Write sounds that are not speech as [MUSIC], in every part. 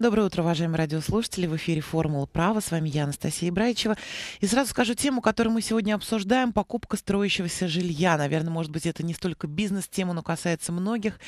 Доброе утро, уважаемые радиослушатели. В эфире «Формула права». С вами я, Анастасия Ибраичева. И сразу скажу тему, которую мы сегодня обсуждаем – покупка строящегося жилья. Наверное, может быть, это не столько бизнес-тема, но касается многих.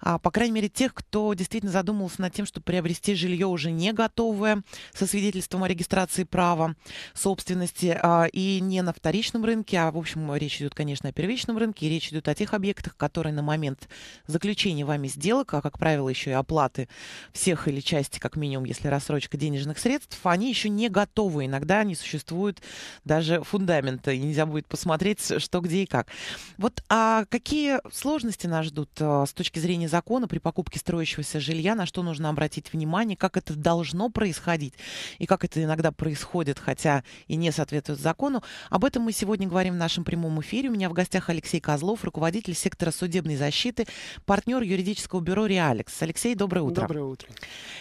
А, по крайней мере, тех, кто действительно задумывался над тем, чтобы приобрести жилье уже не готовое, со свидетельством о регистрации права собственности. А, и не на вторичном рынке, а, в общем, речь идет, конечно, о первичном рынке. И речь идет о тех объектах, которые на момент заключения вами сделок, а, как правило, еще и оплаты всех или части части, как минимум, если рассрочка денежных средств, они еще не готовы. Иногда не существует даже фундамента, и нельзя будет посмотреть, [LAUGHS] что где и как. Вот а какие сложности нас ждут э, с точки зрения закона при покупке строящегося жилья, на что нужно обратить внимание, как это должно происходить и как это иногда происходит, хотя и не соответствует закону. Об этом мы сегодня говорим в нашем прямом эфире. У меня в гостях Алексей Козлов, руководитель сектора судебной защиты, партнер юридического бюро «Реалекс». Алексей, доброе утро. Доброе утро.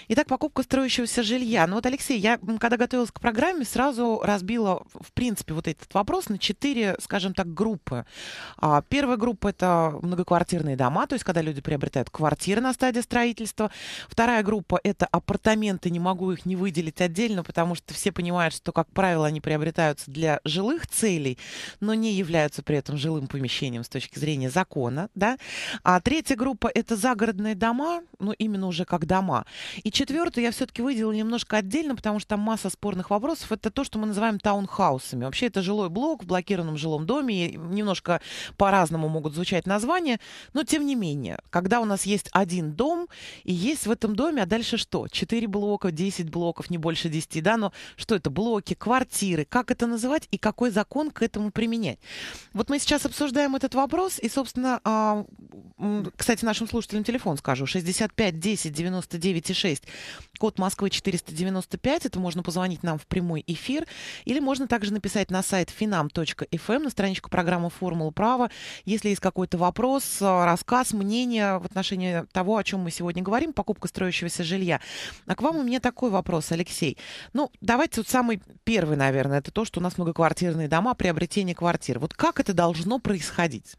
Итак, Итак, покупка строящегося жилья. Ну вот, Алексей, я когда готовилась к программе, сразу разбила, в принципе, вот этот вопрос на четыре, скажем так, группы. А, первая группа — это многоквартирные дома, то есть когда люди приобретают квартиры на стадии строительства. Вторая группа — это апартаменты, не могу их не выделить отдельно, потому что все понимают, что, как правило, они приобретаются для жилых целей, но не являются при этом жилым помещением с точки зрения закона. Да? А третья группа — это загородные дома, ну именно уже как дома. И четвертая четвертую я все-таки выделила немножко отдельно, потому что там масса спорных вопросов. Это то, что мы называем таунхаусами. Вообще это жилой блок в блокированном жилом доме. И немножко по-разному могут звучать названия, но тем не менее, когда у нас есть один дом и есть в этом доме, а дальше что? Четыре блока, десять блоков, не больше десяти, да? Но что это? Блоки, квартиры. Как это называть и какой закон к этому применять? Вот мы сейчас обсуждаем этот вопрос и, собственно, а, кстати, нашим слушателям телефон скажу. 65 10 99 6 код Москвы 495. Это можно позвонить нам в прямой эфир. Или можно также написать на сайт finam.fm, эм, на страничку программы «Формула права». Если есть какой-то вопрос, э, рассказ, мнение в отношении того, о чем мы сегодня говорим, покупка строящегося жилья. А к вам у меня такой вопрос, Алексей. Ну, давайте вот самый первый, наверное, это то, что у нас многоквартирные дома, приобретение квартир. Вот как это должно происходить?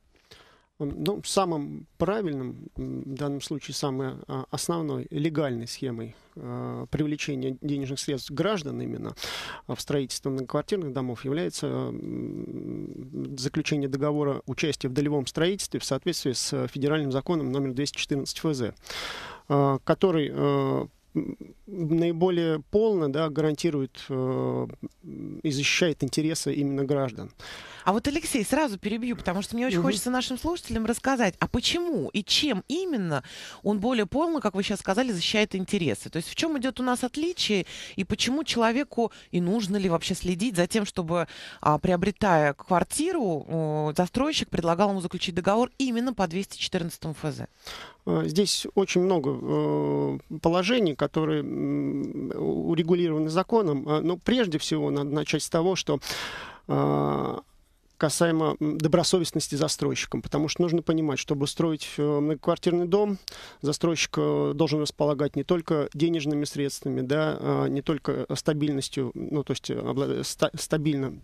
ну, самым правильным, в данном случае самой а, основной легальной схемой а, привлечения денежных средств граждан именно а, в строительстве многоквартирных домов является заключение договора участия в долевом строительстве в соответствии с федеральным законом номер 214 ФЗ, который наиболее полно да, гарантирует и защищает интересы именно граждан. А вот, Алексей, сразу перебью, потому что мне очень угу. хочется нашим слушателям рассказать, а почему и чем именно он более полно, как вы сейчас сказали, защищает интересы. То есть в чем идет у нас отличие и почему человеку и нужно ли вообще следить за тем, чтобы, а, приобретая квартиру, а, застройщик предлагал ему заключить договор именно по 214 ФЗ? Э, здесь очень много э, положений, которые урегулированы законом. Э, но прежде всего надо начать с того, что касаемо добросовестности застройщиком, потому что нужно понимать, чтобы строить э, многоквартирный дом, застройщик э, должен располагать не только денежными средствами, да, а не только стабильностью, ну, то есть э, стабильно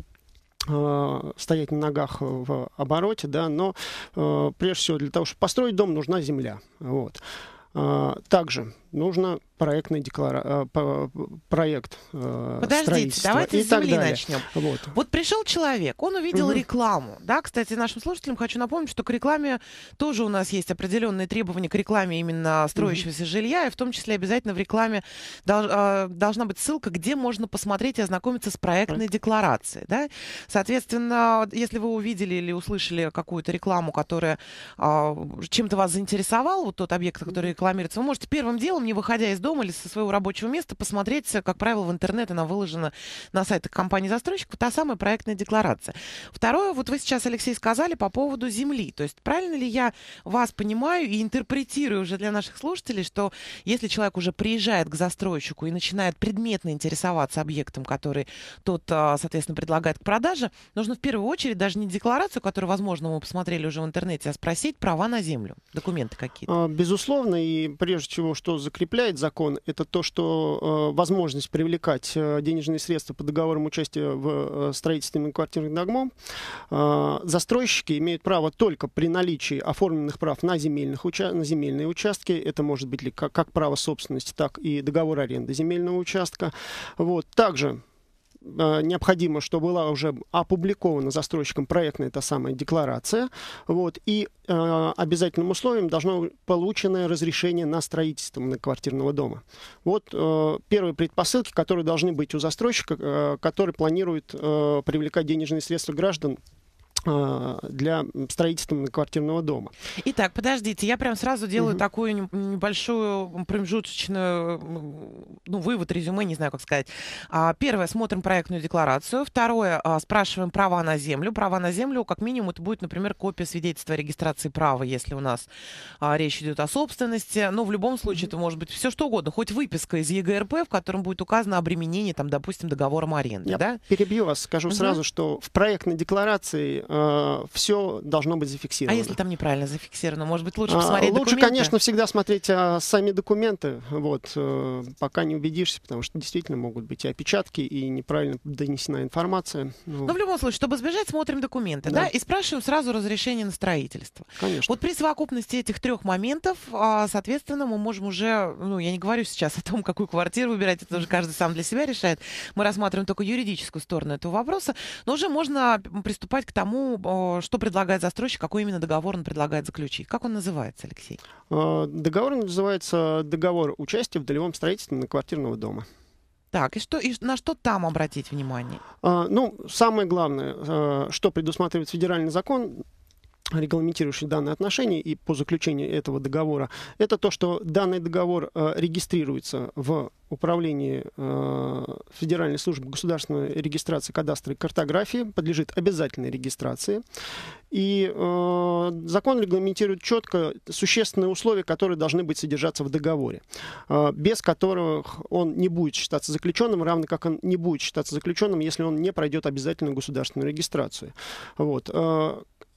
стоять на ногах в обороте, да, но прежде всего для того, чтобы построить дом, нужна земля. Вот. А, также нужно проектный деклара... Э, проект э, Подождите, давайте с земли начнем. Вот. вот пришел человек, он увидел угу. рекламу. Да, кстати, нашим слушателям хочу напомнить, что к рекламе тоже у нас есть определенные требования к рекламе именно строящегося угу. жилья, и в том числе обязательно в рекламе э, должна быть ссылка, где можно посмотреть и ознакомиться с проектной угу. декларацией. Да? Соответственно, если вы увидели или услышали какую-то рекламу, которая а, чем-то вас заинтересовала, вот тот объект, который рекламируется, вы можете первым делом делом, не выходя из дома или со своего рабочего места, посмотреть, э, как правило, в интернет она выложена на сайтах компании-застройщиков, та самая проектная декларация. Второе, вот вы сейчас, Алексей, сказали по поводу земли. То есть правильно ли я вас понимаю и интерпретирую уже для наших слушателей, что если человек уже приезжает к застройщику и начинает предметно интересоваться объектом, который тот, а, соответственно, предлагает к продаже, нужно в первую очередь даже не декларацию, которую, возможно, мы посмотрели уже в интернете, а спросить права на землю, документы какие-то. А, безусловно, и прежде всего, что закрепляет закон, это то, что э, возможность привлекать э, денежные средства по договорам участия в э, строительстве квартирных догмом застройщики имеют право только при наличии оформленных прав на, земельных уча на земельные участки. Это может быть ли как, как право собственности, так и договор аренды земельного участка. Вот. Также а, необходимо, что была уже опубликована застройщиком проектная эта самая декларация, вот, и а, обязательным условием должно быть полученное разрешение на строительство многоквартирного дома. Вот а, первые предпосылки, которые должны быть у застройщика, который планирует привлекать денежные средства граждан Э, для строительства многоквартирного дома. Итак, подождите, я прям сразу делаю угу. такую небольшую промежуточную, ну, вывод, резюме, не знаю, как сказать. А, первое, смотрим проектную декларацию. Второе, а, спрашиваем права на землю. Права на землю, как минимум, это будет, например, копия свидетельства о регистрации права, если у нас а, речь идет о собственности. Но в любом случае, это может быть все что угодно, хоть выписка из ЕГРП, в котором будет указано обременение, там, допустим, договором аренды, я да? перебью вас, скажу угу. сразу, что в проектной декларации э, все должно быть зафиксировано. А если там неправильно зафиксировано, может быть, лучше а, посмотреть а, Лучше, конечно, всегда смотреть а, сами документы, вот, э, пока не убедишься, потому что действительно могут быть и опечатки, и неправильно донесена информация. Ну. Но ну, в любом случае, чтобы избежать, смотрим документы, да, да и спрашиваем сразу разрешение на строительство. Конечно. Вот при совокупности этих трех моментов, а, соответственно, мы можем уже, ну, я не говорю сейчас о том, какую квартиру выбирать, это уже каждый сам для себя решает. Мы рассматриваем только юридическую сторону этого вопроса, но уже можно приступать к тому, ну, а, что предлагает застройщик, какой именно договор он предлагает заключить. Как он называется, Алексей? А, договор называется «Договор участия в долевом строительстве квартирного дома». Так, и, что, и на что там обратить внимание? А, ну, самое главное, а, что предусматривает федеральный закон, регламентирующие данные отношения и по заключению этого договора, это то, что данный договор э, регистрируется в управлении э, Федеральной службы государственной регистрации кадастра и картографии, подлежит обязательной регистрации. И э, закон регламентирует четко существенные условия, которые должны быть содержаться в договоре, без которых он не будет считаться заключенным, равно как он не будет считаться заключенным, если он не пройдет обязательную государственную регистрацию. Вот.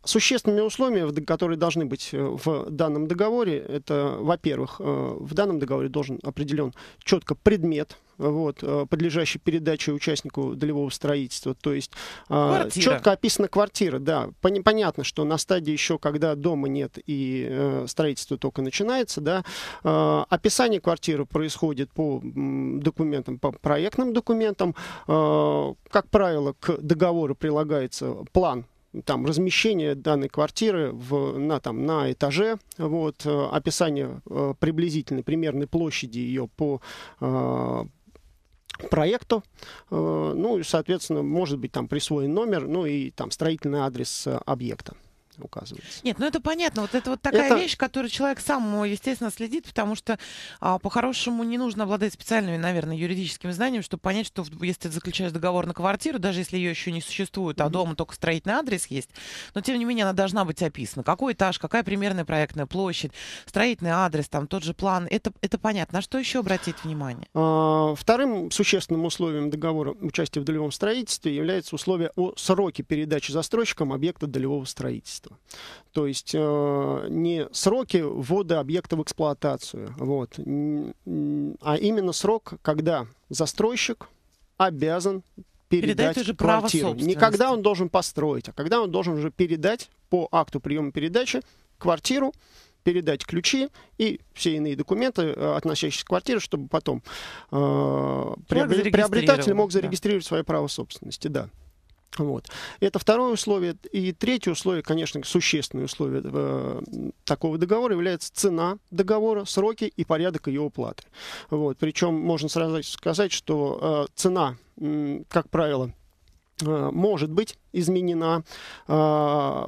Существенными условиями, которые должны быть э, в данном договоре, это, во-первых, э, в данном договоре должен определен четко предмет, вот, э, подлежащий передаче участнику долевого строительства. То есть а, квартира. четко описана квартира, да. Понятно, что на стадии еще, когда дома нет и строительство только начинается, да, описание квартиры происходит по документам, по проектным документам. Как правило, к договору прилагается план там размещение данной квартиры в, на, там, на этаже, вот, э, описание э, приблизительной примерной площади ее по э, проекту, ну и, соответственно, может быть там присвоен номер, ну и там строительный адрес объекта указывается. Нет, ну это понятно. Вот это вот такая это... вещь, которую человек сам, э, естественно, следит, потому что а, по-хорошему не нужно обладать специальными, наверное, юридическими знаниями, чтобы понять, что если ты заключаешь договор на квартиру, даже если ее еще не существует, а mm-hmm. дома только строительный адрес есть, но тем не менее она должна быть описана. Какой этаж, какая примерная проектная площадь, строительный адрес, там тот же план. Это, это понятно. На что еще обратить внимание? А, вторым существенным условием договора участия в долевом строительстве является условие о сроке передачи застройщикам объекта долевого строительства строительства. То есть э, не сроки ввода объекта в эксплуатацию, вот, а именно срок, когда застройщик обязан передать, передать уже квартиру. Не когда он должен построить, а когда он должен уже передать по акту приема передачи квартиру, передать ключи и все иные документы, э, относящиеся к квартире, чтобы потом э, приобретатель мог зарегистрировать да. свое право собственности. Да. Вот. Это второе условие. И третье условие, конечно, существенное условие э, такого договора является цена договора, сроки и порядок ее оплаты. Вот. Причем можно сразу сказать, что э, цена, э, как правило, э, может быть изменена э,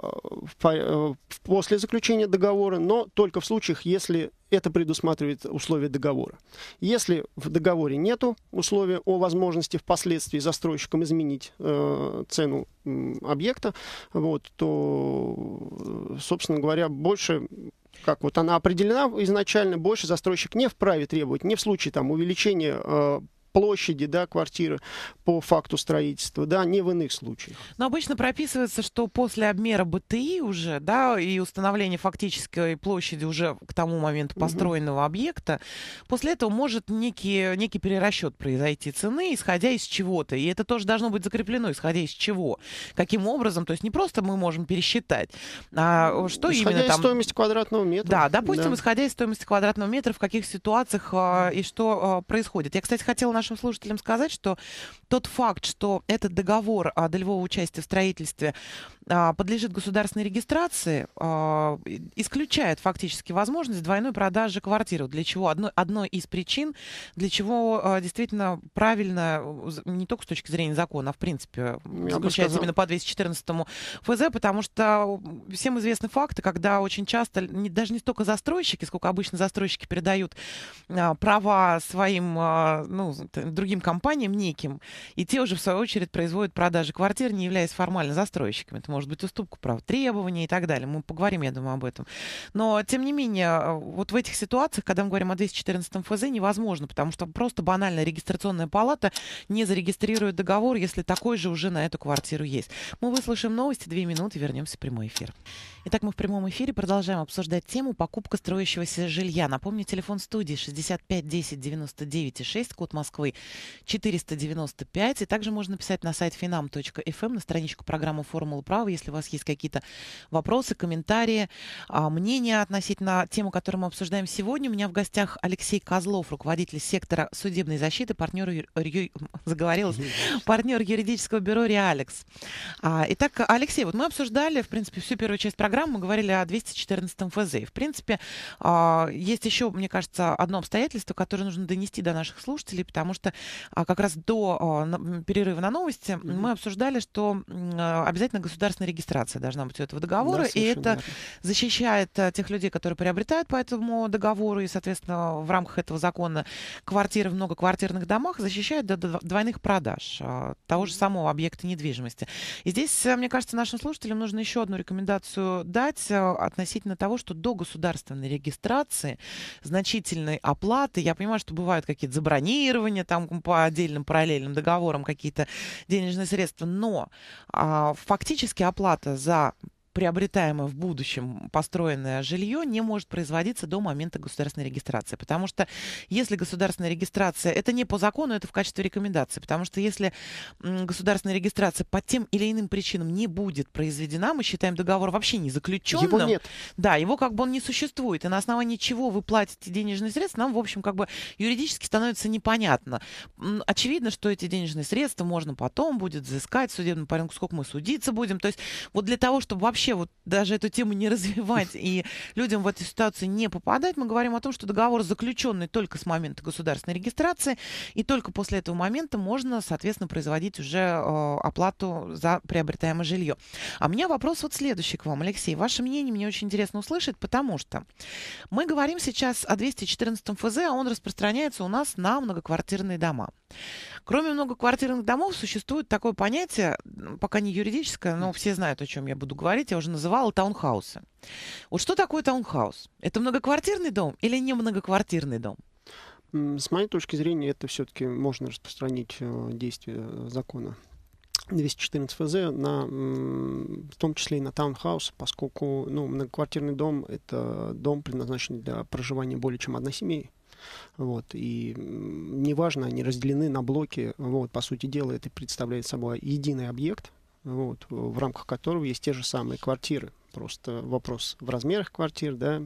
э после заключения договора, но только в случаях, если это предусматривает условия договора. Если в договоре нет условия о возможности впоследствии застройщикам изменить э, цену э, объекта, вот, то, э, собственно говоря, больше как вот она определена изначально, больше застройщик не вправе требовать, не в случае там увеличения э, площади, да, квартиры по факту строительства, да, не в иных случаях. Но обычно прописывается, что после обмера БТИ уже, да, и установления фактической площади уже к тому моменту построенного угу. объекта, после этого может некий, некий перерасчет произойти цены, исходя из чего-то. И это тоже должно быть закреплено, исходя из чего. Каким образом, то есть не просто мы можем пересчитать, а что исходя именно из там... стоимости квадратного метра. Да, допустим, да. исходя из стоимости квадратного метра, в каких ситуациях а, и что а, происходит. Я, кстати, хотела наш нашим слушателям сказать, что тот факт, что этот договор о а, долевого участия в строительстве а, подлежит государственной регистрации, а, исключает фактически возможность двойной продажи квартиры. Для чего? Одно, одной из причин, для чего а, действительно правильно, не только с точки зрения закона, а в принципе, заключается именно по 214 ФЗ, потому что всем известны факты, когда очень часто, не, даже не столько застройщики, сколько обычно застройщики передают права своим ну, другим компаниям неким, и те уже, в свою очередь, производят продажи квартир, не являясь формально застройщиками. Это может быть уступку прав требования и так далее. Мы поговорим, я думаю, об этом. Но, тем не менее, э, вот в этих ситуациях, когда мы говорим о 214 ФЗ, невозможно, потому что просто банально регистрационная палата не зарегистрирует договор, если такой же уже на эту квартиру есть. Мы выслушаем новости, две минуты, вернемся в прямой эфир. Итак, мы в прямом эфире продолжаем обсуждать тему покупка строящегося жилья. Напомню, телефон студии 65 10 99 6, код Москвы 495. И также можно писать на сайт finam.fm, эм, на страничку программы «Формула права» Ярослава, если у вас есть какие-то вопросы, комментарии, а, мнения относительно темы, которую мы обсуждаем сегодня. У меня в гостях Алексей Козлов, руководитель сектора судебной защиты, партнер, [LAUGHS] партнер юридического бюро «Реалекс». А, итак, Алексей, вот мы обсуждали, в принципе, всю первую часть программы, мы говорили о 214 ФЗ. в принципе, а, есть еще, мне кажется, одно обстоятельство, которое нужно донести до наших слушателей, потому что как раз до перерыва на новости мы обсуждали, что обязательно государство государственная регистрация должна быть у этого договора, да, и это верно. защищает э, тех людей, которые приобретают по этому договору, и, соответственно, в рамках этого закона квартиры в многоквартирных домах защищают до двойных продаж э, того же самого объекта недвижимости. И здесь, э, мне кажется, нашим слушателям нужно еще одну рекомендацию дать относительно того, что до государственной регистрации значительной оплаты, я понимаю, что бывают какие-то забронирования там по отдельным параллельным договорам, какие-то денежные средства, но а, фактически оплата за приобретаемое в будущем построенное жилье не может производиться до момента государственной регистрации. Потому что если государственная регистрация, это не по закону, это в качестве рекомендации. Потому что если государственная регистрация по тем или иным причинам не будет произведена, мы считаем договор вообще не заключенным. Его нет. Да, его как бы он не существует. И на основании чего вы платите денежные средства, нам, в общем, как бы юридически становится непонятно. Очевидно, что эти денежные средства можно потом будет взыскать судебным порядком, сколько мы судиться будем. То есть вот для того, чтобы вообще вообще вот даже эту тему не [LAUGHS] развивать и людям в этой ситуации не попадать, мы говорим о том, что договор заключенный только с момента государственной регистрации, и только после этого момента можно, соответственно, производить уже э, оплату за приобретаемое жилье. А у меня вопрос вот следующий к вам, Алексей. Ваше мнение мне очень интересно услышать, потому что мы говорим сейчас о 214 ФЗ, а он распространяется у нас на многоквартирные дома. Кроме многоквартирных домов существует такое понятие, пока не юридическое, но все знают, о чем я буду говорить, я уже называла, таунхаусы. Вот что такое таунхаус? Это многоквартирный дом или не многоквартирный дом? С моей точки зрения, это все-таки можно распространить э, действие э, закона 214 ФЗ, на, в том числе и на таунхаус, поскольку ну, многоквартирный дом – это дом, предназначенный для проживания более чем одной семьи. Вот, и неважно, они разделены на блоки. Вот, по сути дела, это представляет собой единый объект, вот, в рамках которого есть те же самые квартиры. Просто вопрос в размерах квартир, да,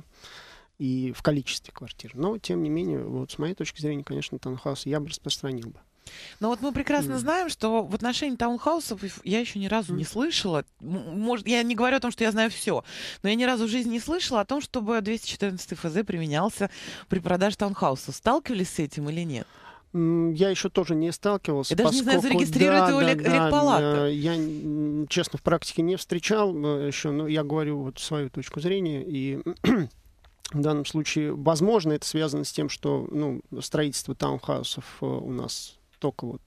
и в количестве квартир. Но, тем не менее, вот с моей точки зрения, конечно, таунхаус я бы распространил бы. Но вот мы прекрасно mm. знаем, что в отношении таунхаусов я еще ни разу mm. не слышала. Может, я не говорю о том, что я знаю все, но я ни разу в жизни не слышала о том, чтобы 214 ФЗ применялся при продаже таунхауса. Сталкивались с этим или нет? Я еще тоже не сталкивался. Я даже поскольку... не знаю, зарегистрирует да, его да, лег... да, э, Я, честно, в практике не встречал э, еще, но я говорю вот свою точку зрения. И [CLEARS THROAT] в данном случае, возможно, это связано с тем, что ну, строительство таунхаусов э, у нас только вот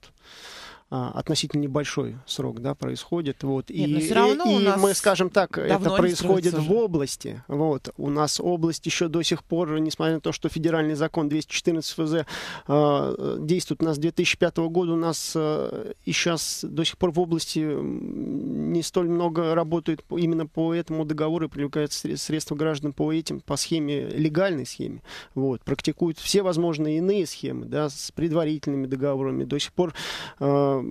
а, относительно небольшой срок да, происходит. Вот. Нет, и все равно и, у нас мы, скажем так, это происходит в области. Вот. У нас область еще до сих пор, несмотря на то, что федеральный закон 214 ФЗ э, действует у нас с 2005 года, у нас э, и сейчас до сих пор в области не столь много работают именно по этому договору и привлекают средства граждан по этим, по схеме, легальной схеме. Вот. Практикуют все возможные иные схемы да, с предварительными договорами. До сих пор э,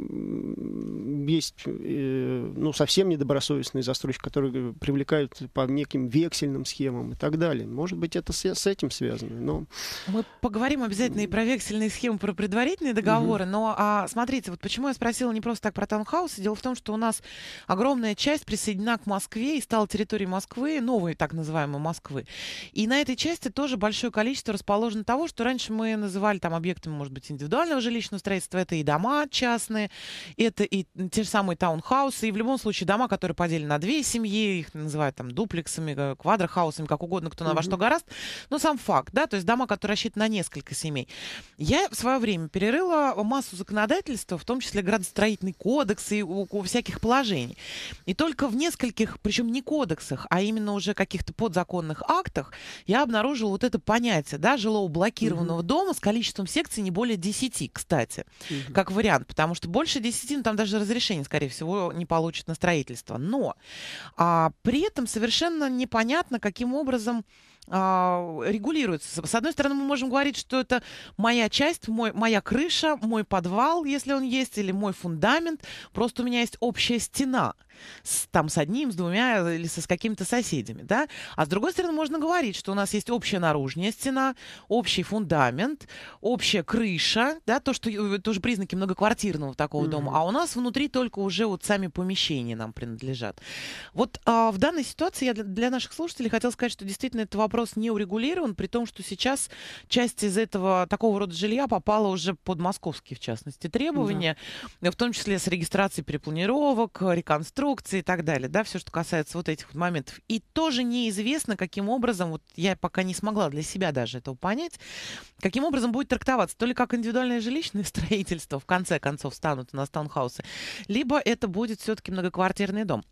есть э, ну, совсем недобросовестные застройщики, которые э, привлекают по неким вексельным схемам и так далее. Может быть, это с, этим связано. Но... Мы поговорим обязательно и про вексельные схемы, про предварительные договоры. Угу. Но а, смотрите, вот почему я спросила не просто так про таунхаусы. Дело в том, что у нас огромная часть присоединена к Москве и стала территорией Москвы, новой так называемой Москвы. И на этой части тоже большое количество расположено того, что раньше мы называли там объектами, может быть, индивидуального жилищного строительства. Это и дома частные, частные, это и те же самые таунхаусы, и в любом случае дома, которые поделены на две семьи, их называют там дуплексами, э, квадрохаусами, как угодно, кто на во что гораст, но сам факт, да, то есть дома, которые рассчитаны на несколько семей. Я в свое время перерыла массу законодательства, в том числе градостроительный кодекс и у, у всяких положений. И только в нескольких, причем не кодексах, а именно уже каких-то подзаконных актах, я обнаружила вот это понятие, да, жилого блокированного угу. дома с количеством секций не более 10, кстати, угу. как вариант, потому что что больше 10, ну, там даже разрешение, скорее всего, не получит на строительство. Но а, при этом совершенно непонятно, каким образом а, регулируется. С одной стороны, мы можем говорить, что это моя часть, мой, моя крыша, мой подвал, если он есть, или мой фундамент. Просто у меня есть общая стена с, там с одним, с двумя или со, с какими-то соседями. Да? А с другой стороны, можно говорить, что у нас есть общая наружная стена, общий фундамент, общая крыша, да, то, что э, тоже признаки многоквартирного такого mm-hmm. дома. А у нас внутри только уже вот сами помещения нам принадлежат. Вот а, в данной ситуации я для, для наших слушателей хотела сказать, что действительно это вопрос вопрос не урегулирован, при том, что сейчас часть из этого такого рода жилья попала уже под московские, в частности, требования, да. в том числе с регистрацией перепланировок, реконструкции и так далее, да, все, что касается вот этих моментов. И тоже неизвестно, каким образом, вот я пока не смогла для себя даже этого понять, каким образом будет трактоваться, то ли как индивидуальное жилищное [LAUGHS] строительство, в конце концов, станут у нас таунхаусы, либо это будет все-таки многоквартирный дом.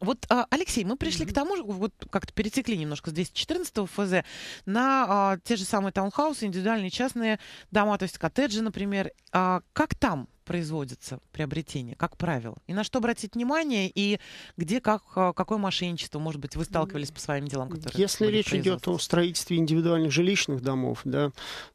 Вот, а, Алексей, мы пришли mm-hmm. к тому, вот как-то перетекли немножко с 214 ФЗ на а, те же самые таунхаусы, индивидуальные частные дома, то есть коттеджи, например. А, как там производится приобретение, как правило? И на что обратить внимание, и где как, а, какое мошенничество, может быть, вы сталкивались по своим делам? Которые Если речь идет о строительстве индивидуальных жилищных домов, да,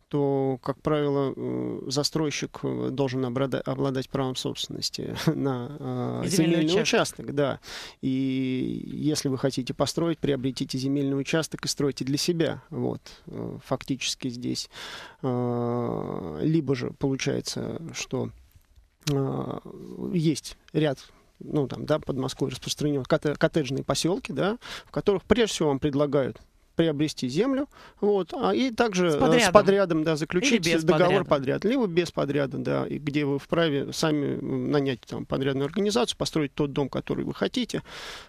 то, как правило, э, застройщик э, должен обладать, правом собственности [LAUGHS] на а, земельный, земельный участок. участок, да. И если вы хотите построить, приобретите земельный участок и стройте для себя, вот, э, фактически здесь. А, либо же получается, что Э, есть ряд ну, там, да, под Москвой распространен, коттеджные поселки, да, в которых прежде всего вам предлагают приобрести землю, вот, а и также с подрядом, э, с подрядом да, заключить без договор подряда. подряд, либо без подряда, да, и где вы вправе сами нанять там подрядную организацию, построить тот дом, который вы хотите,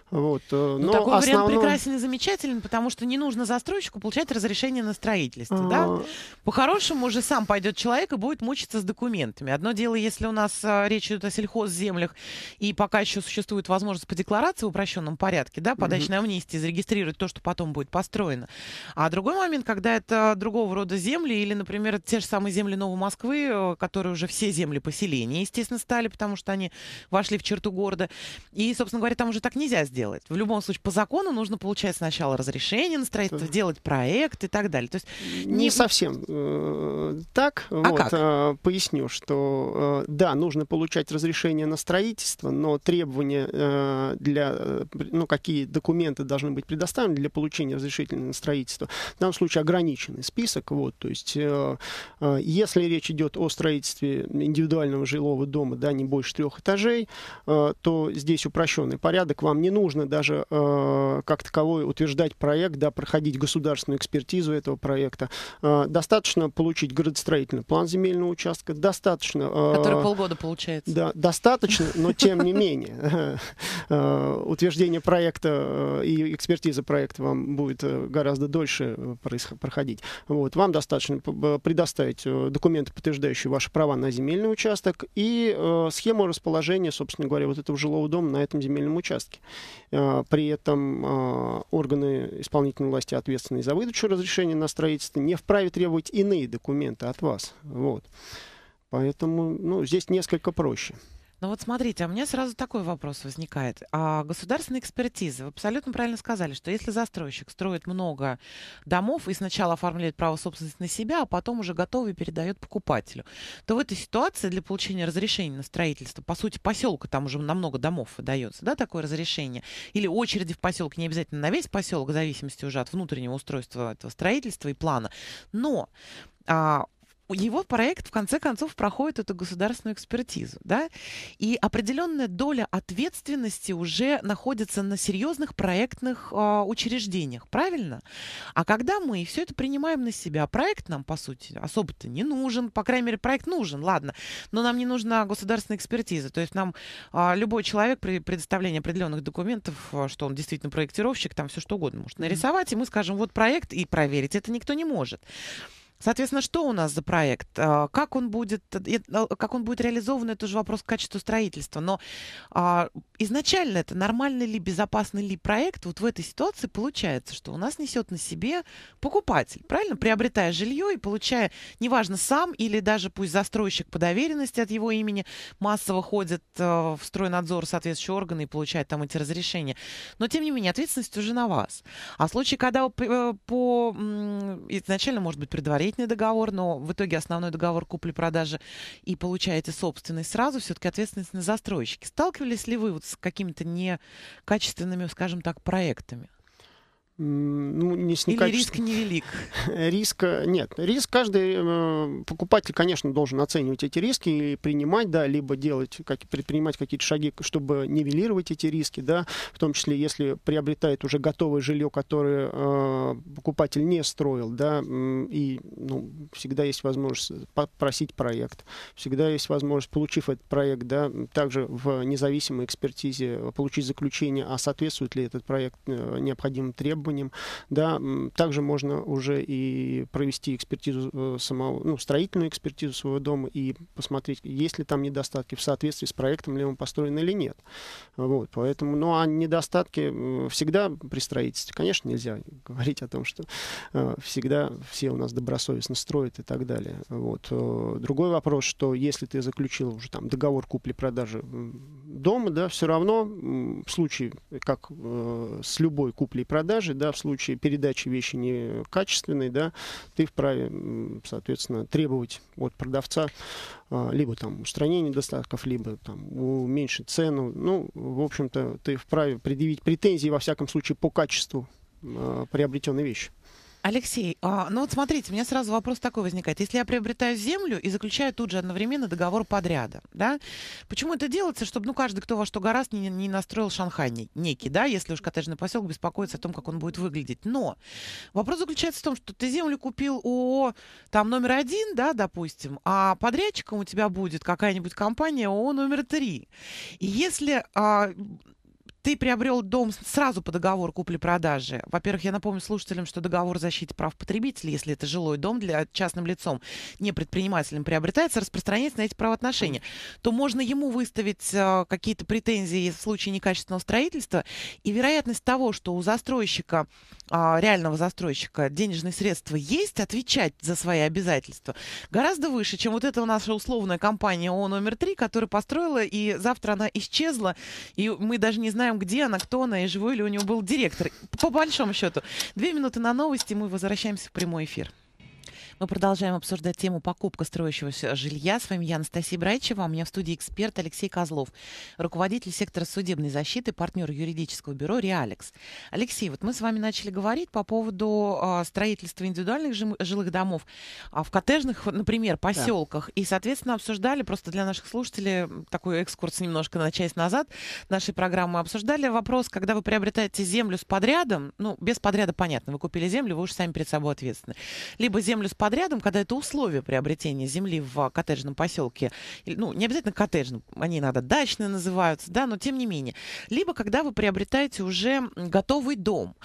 вот. Э, ну, но ну, такой основной... вариант прекрасен и замечателен, потому что не нужно застройщику получать разрешение на строительство, а... да? По-хорошему уже сам пойдет человек и будет мучиться с документами. Одно дело, если у нас а, речь идет о сельхозземлях, и пока еще существует возможность по декларации в упрощенном порядке, да, подачной mm амнистии зарегистрировать то, что потом будет построено, Пушкина. А другой момент, когда это другого рода земли, или, например, те же самые земли Новой Москвы, э, которые уже все земли поселения, естественно, стали, потому что они вошли в черту города. И, собственно говоря, там уже так нельзя сделать. В любом случае, по закону нужно получать сначала разрешение на строительство, да. делать проект и так далее. То есть, не... не совсем э, так. А вот, как? Э, поясню, что да, нужно получать разрешение на строительство, но требования для, ну, какие документы должны быть предоставлены для получения разрешительного строительства. В данном случае ограниченный список. Вот, то есть, э, э, если речь идет о строительстве индивидуального жилого дома, да, не больше трех этажей, э, то здесь упрощенный порядок. Вам не нужно даже как таковой утверждать проект, да, проходить государственную экспертизу этого проекта. достаточно получить градостроительный план земельного участка, достаточно... Который полгода получается. Да, достаточно, но тем не менее. Утверждение проекта и экспертиза проекта вам будет гораздо дольше э, проходить. Вот. Вам достаточно предоставить э, документы, подтверждающие ваши права на земельный участок и э, схему расположения, собственно говоря, вот этого жилого дома на этом земельном участке. Э, при этом э, органы исполнительной власти, ответственные за выдачу разрешения на строительство, не вправе требовать иные документы от вас. Вот. Поэтому ну, здесь несколько проще. Но ну, вот смотрите, а у меня сразу такой вопрос возникает. А государственная экспертиза, вы абсолютно правильно сказали, что если застройщик строит много домов и сначала оформляет право собственности на себя, а потом уже готовый передает покупателю, то в этой ситуации для получения разрешения на строительство, по сути, поселка там уже намного домов выдается, да, такое разрешение, или очереди в поселке не обязательно на весь поселок, в зависимости уже от внутреннего устройства этого строительства и плана. Но а, его проект в конце концов проходит эту государственную экспертизу, да, и определенная доля ответственности уже находится на серьезных проектных э, учреждениях, правильно? А когда мы все это принимаем на себя, проект нам, по сути, особо-то не нужен, по крайней мере, проект нужен, ладно, но нам не нужна государственная экспертиза, то есть нам э, любой человек при предоставлении определенных документов, а, что он действительно проектировщик, там все что угодно может нарисовать, и мы скажем, вот проект, и проверить это никто не может. Соответственно, что у нас за проект? А, как он будет, э, э, как он будет реализован, это уже вопрос качества строительства. Но а, изначально это нормальный ли, безопасный ли проект? Вот в этой ситуации получается, что у нас несет на себе покупатель, правильно? Приобретая жилье и получая, неважно, сам или даже пусть застройщик по доверенности от его имени массово ходит э, в стройнадзор соответствующие органы и получает там эти разрешения. Но, тем не менее, ответственность уже на вас. А в случае, когда по изначально, может быть, при строительный договор, но в итоге основной договор купли-продажи и получаете собственность сразу, все-таки ответственность на застройщики. Сталкивались ли вы вот с какими-то некачественными, скажем так, проектами? ну, не сникать. Или риск невелик? [LAUGHS] Риск, э, нет. Риск каждый э, покупатель, конечно, должен оценивать эти риски и принимать, да, либо делать, как, предпринимать какие-то шаги, чтобы нивелировать эти риски, да, в том числе, если приобретает уже готовое жилье, которое э, покупатель не строил, да, и, ну, всегда есть возможность попросить проект, всегда есть возможность, получив этот проект, да, также в независимой экспертизе получить заключение, а соответствует ли этот проект э, необходимым требованиям, требованиям. Да, также можно уже и провести экспертизу э, самого, ну, строительную экспертизу своего дома и посмотреть, есть ли там недостатки в соответствии с проектом, ли он построен или нет. Вот, поэтому, ну, а недостатки э, всегда при строительстве, конечно, нельзя [LAUGHS] говорить о том, что э, всегда все у нас добросовестно строят и так далее. Вот. Другой вопрос, что если ты заключил уже там договор купли-продажи дома, да, все равно в случае, как с любой куплей продажи даже да, в случае передачи вещи некачественной, да, ты вправе, соответственно, требовать от продавца а, либо там устранение достатков, либо там уменьшить цену. Ну, в общем-то, ты вправе предъявить претензии, во всяком случае, по качеству а, приобретенной вещи. Алексей, а, ну вот смотрите, у меня сразу вопрос такой возникает. Если я приобретаю землю и заключаю тут же одновременно договор подряда, да, почему это делается, чтобы, ну, каждый, кто во что гораз не, не настроил Шанхай некий, да, если уж коттеджный поселок беспокоится о том, как он будет выглядеть. Но вопрос заключается в том, что ты землю купил у там номер один, да, допустим, а подрядчиком у тебя будет какая-нибудь компания ООО номер три. И если а, ты приобрел дом сразу по договору купли-продажи. Во-первых, я напомню слушателям, что договор защиты прав потребителей, если это жилой дом для частным лицом, не предпринимателем приобретается, распространяется на эти правоотношения, то можно ему выставить э, какие-то претензии в случае некачественного строительства, и вероятность того, что у застройщика, э, реального застройщика, денежные средства есть, отвечать за свои обязательства, гораздо выше, чем вот эта наша условная компания ООО номер три, которая построила, и завтра она исчезла, и мы даже не знаем, знаем, где она, кто она и живой ли у него был директор. По большому счету. Две минуты на новости, мы возвращаемся в прямой эфир. Мы продолжаем обсуждать тему покупка строящегося жилья. С вами я, Анастасия Брайчева. У меня в студии эксперт Алексей Козлов, руководитель сектора судебной защиты, партнер юридического бюро «Реалекс». Алексей, вот мы с вами начали говорить по поводу а, строительства индивидуальных жилых домов а, в коттеджных, например, поселках. Да. И, соответственно, обсуждали, просто для наших слушателей, такой экскурс немножко на часть назад нашей программы, обсуждали вопрос, когда вы приобретаете землю с подрядом, ну, без подряда понятно, вы купили землю, вы уж сами перед собой ответственны. Либо землю с подрядом подрядом, когда это условия приобретения земли в а, коттеджном поселке, ну, не обязательно коттеджном, они иногда дачные называются, да, но тем не менее. Либо когда вы приобретаете уже готовый дом.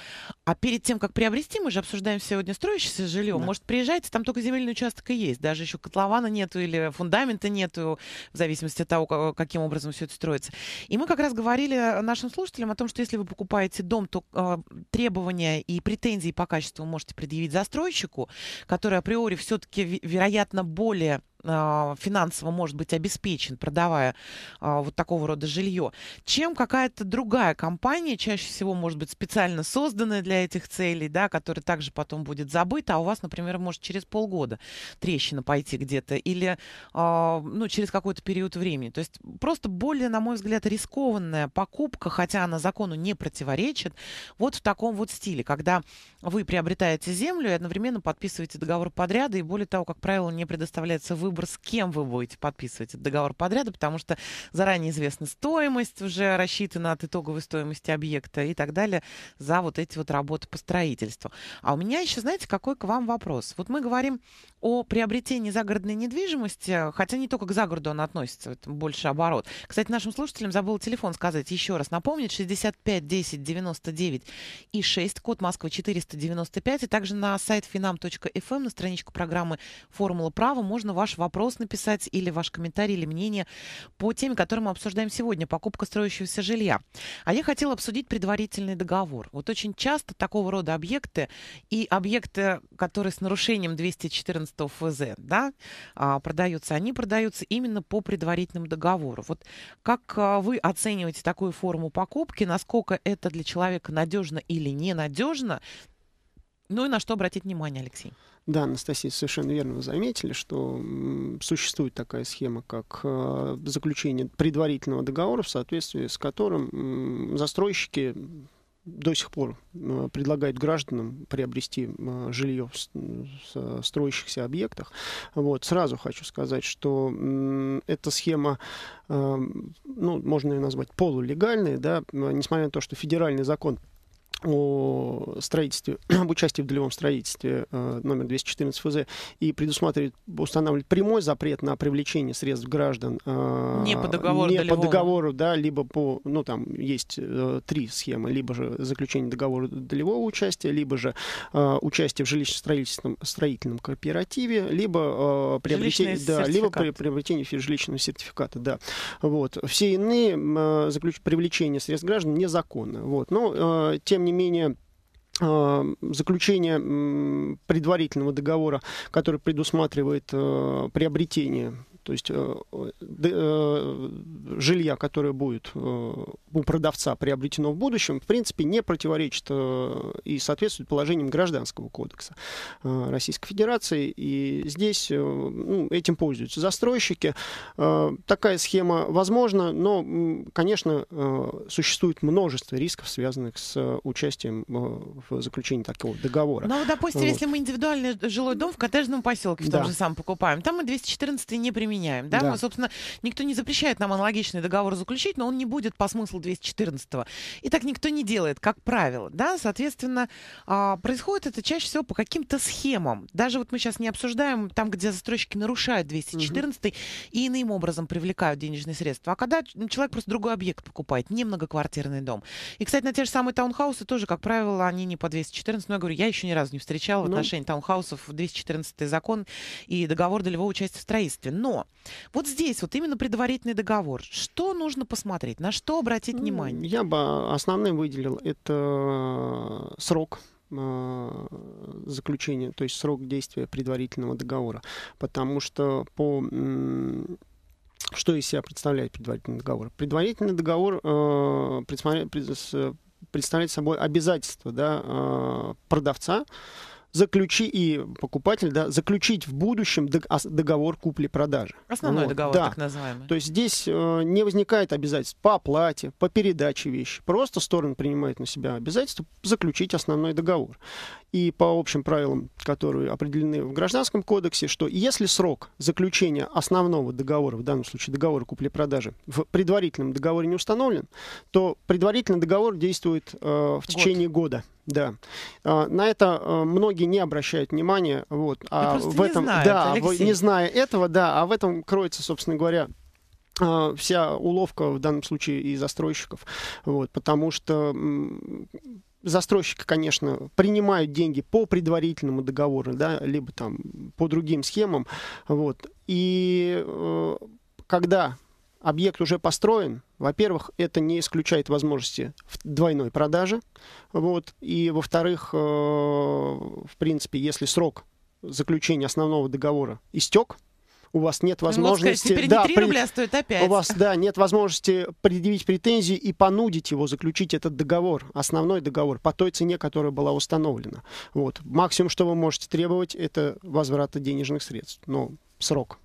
А перед тем, как приобрести, мы же обсуждаем сегодня строящееся жилье, да. может, приезжайте, там только земельный участок и есть, даже еще котлована нету или фундамента нету, в зависимости от того, каким образом все это строится. И мы как раз говорили э, нашим слушателям о том, что если вы покупаете дом, то э, требования и претензии по качеству можете предъявить застройщику, который априори все-таки, вероятно, более а, финансово может быть обеспечен, продавая а, вот такого рода жилье, чем какая-то другая компания, чаще всего, может быть, специально созданная для этих целей, да, которая также потом будет забыта, а у вас, например, может через полгода трещина пойти где-то или а, ну, через какой-то период времени. То есть просто более, на мой взгляд, рискованная покупка, хотя она закону не противоречит, вот в таком вот стиле, когда вы приобретаете землю и одновременно подписываете договор подряда, и более того, как правило, не предоставляется выбор выбор, с кем вы будете подписывать этот договор подряда, потому что заранее известна стоимость, уже рассчитана от итоговой стоимости объекта и так далее за вот эти вот работы по строительству. А у меня еще, знаете, какой к вам вопрос? Вот мы говорим о приобретении загородной недвижимости, хотя не только к загороду он относится, это больше оборот. Кстати, нашим слушателям забыл телефон сказать еще раз, напомнить, 65 10 99 и 6, код Москвы 495, и также на сайт finam.fm, эм, на страничку программы «Формула права» можно ваш вопрос вопрос написать или ваш комментарий или мнение по теме, которую мы обсуждаем сегодня, покупка строящегося жилья. А я хотела обсудить предварительный договор. Вот очень часто такого рода объекты и объекты, которые с нарушением 214 ФЗ да, а, продаются, они продаются именно по предварительному договору. Вот как а, вы оцениваете такую форму покупки, насколько это для человека надежно или ненадежно, ну и на что обратить внимание, Алексей? Да, Анастасия, совершенно верно вы заметили, что существует такая схема, как э, заключение предварительного договора, в соответствии с которым застройщики до сих пор э, предлагают гражданам приобрести э, жилье в строящихся объектах. Вот. Сразу хочу сказать, что эта схема, ну, можно ее назвать полулегальной, да, несмотря на то, что федеральный закон о строительстве, [CLEARS THROAT] об участии в долевом строительстве э, номер 214 ФЗ и предусматривает, устанавливает прямой запрет на привлечение средств граждан э, не по договору, не по договору да, либо по, ну там есть э, три схемы, либо же заключение договора долевого участия, либо же участие в жилищно-строительном строительном кооперативе, либо приобретение, да, либо при, приобретение жилищного сертификата, да. Вот. Все иные заключ... привлечения средств граждан незаконно. Вот. Но, тем не менее а, заключение предварительного договора, который предусматривает а, приобретение то есть э, э, жилья, которое будет э, у продавца приобретено в будущем, в принципе, не противоречит и соответствует положениям Гражданского кодекса Российской Федерации. И здесь ну, этим пользуются застройщики. Такая схема возможна, но, конечно, существует множество рисков, связанных с участием в заключении такого договора. Ну, допустим, вот. если мы индивидуальный жилой дом в коттеджном поселке в да. же самом покупаем, там мы 214 не применяем применяем. Да? Да. Мы, собственно, никто не запрещает нам аналогичный договор заключить, но он не будет по смыслу 214. -го. И так никто не делает, как правило. Да? Соответственно, а, происходит это чаще всего по каким-то схемам. Даже вот мы сейчас не обсуждаем там, где застройщики нарушают 214 угу. и иным образом привлекают денежные средства. А когда человек просто другой объект покупает, не многоквартирный дом. И, кстати, на те же самые таунхаусы тоже, как правило, они не по 214. Но я говорю, я еще ни разу не встречала ну. в отношении таунхаусов 214 закон и договор долевого участия в строительстве. Но вот здесь вот именно предварительный договор. Что нужно посмотреть? На что обратить ну, внимание? Я бы а, основным выделил это э, срок э, заключения, то есть срок действия предварительного договора. Потому что по что из себя представляет предварительный договор? Предварительный договор э, представляет собой обязательство да, э, продавца заключи и покупатель, да, заключить в будущем договор купли-продажи. Основной вот, договор, да. так называемый. То есть здесь э, не возникает обязательств по оплате, по передаче вещи. Просто стороны принимают на себя обязательство заключить основной договор и по общим правилам, которые определены в Гражданском кодексе, что если срок заключения основного договора, в данном случае договора купли-продажи, в предварительном договоре не установлен, то предварительный договор действует э, в течение года. Да. А, на это э, многие не обращают внимания. Вот. А в этом, не знают, да, а Алексей. не зная этого, да, а в этом кроется, собственно говоря, а, вся уловка в данном случае и застройщиков. Вот, потому что застройщики, конечно, принимают деньги по предварительному договору, да, либо там по другим схемам. Вот. И э, когда объект уже построен, во-первых, это не исключает возможности двойной продажи. Вот. И, во-вторых, э, в принципе, если срок заключения основного договора истек, у вас нет ну, возможности... сказать, да, не рубля стоит опять. У вас, да, нет возможности предъявить претензии и понудить его заключить этот договор, основной договор, по той цене, которая была установлена. Вот. Максимум, что вы можете требовать, это возврата денежных средств. Но ну, срок